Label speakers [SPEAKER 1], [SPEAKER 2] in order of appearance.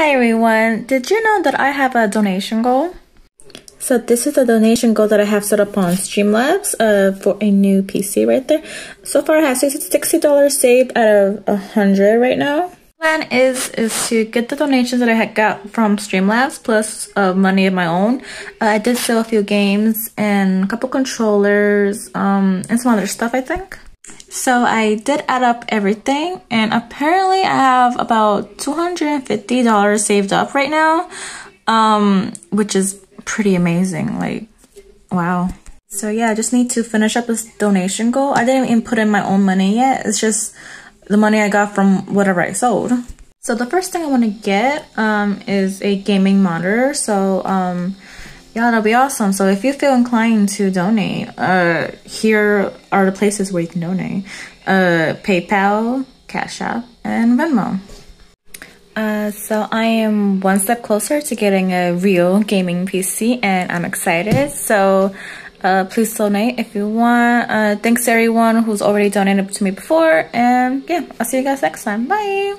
[SPEAKER 1] Hi everyone, did you know that I have a donation goal? So this is a donation goal that I have set up on Streamlabs uh, for a new PC right there. So far I have $60 saved out of 100 right now. Plan is is to get the donations that I had got from Streamlabs plus uh, money of my own. Uh, I did sell a few games and a couple controllers um, and some other stuff I think. So I did add up everything and apparently I have about $250 saved up right now, um, which is pretty amazing. Like, wow. So yeah, I just need to finish up this donation goal. I didn't even put in my own money yet. It's just the money I got from whatever I sold. So the first thing I want to get um, is a gaming monitor. So um, yeah, that'll be awesome. So if you feel inclined to donate, uh, here are the places where you can donate: uh, PayPal, Cash App, and Venmo. Uh, so I am one step closer to getting a real gaming PC, and I'm excited. So. Uh, please donate if you want. Uh, thanks everyone who's already donated to me before. And yeah, I'll see you guys next time. Bye.